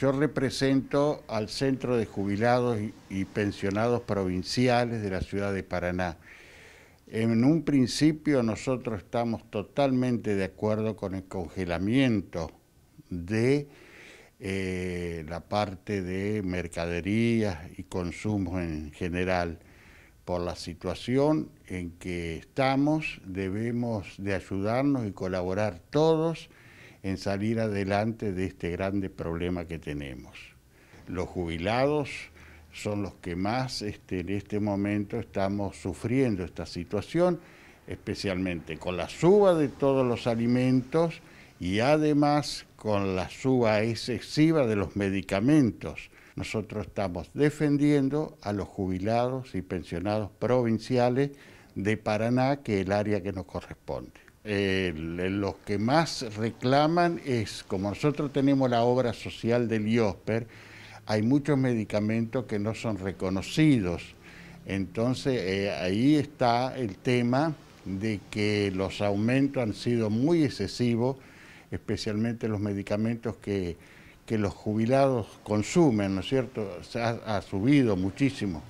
yo represento al Centro de Jubilados y Pensionados Provinciales de la ciudad de Paraná. En un principio nosotros estamos totalmente de acuerdo con el congelamiento de eh, la parte de mercaderías y consumo en general. Por la situación en que estamos debemos de ayudarnos y colaborar todos en salir adelante de este grande problema que tenemos. Los jubilados son los que más este, en este momento estamos sufriendo esta situación, especialmente con la suba de todos los alimentos y además con la suba excesiva de los medicamentos. Nosotros estamos defendiendo a los jubilados y pensionados provinciales de Paraná, que es el área que nos corresponde los que más reclaman es, como nosotros tenemos la obra social del IOSPER, hay muchos medicamentos que no son reconocidos. Entonces eh, ahí está el tema de que los aumentos han sido muy excesivos, especialmente los medicamentos que, los jubilados consumen, ¿no es cierto? Se ha subido muchísimo.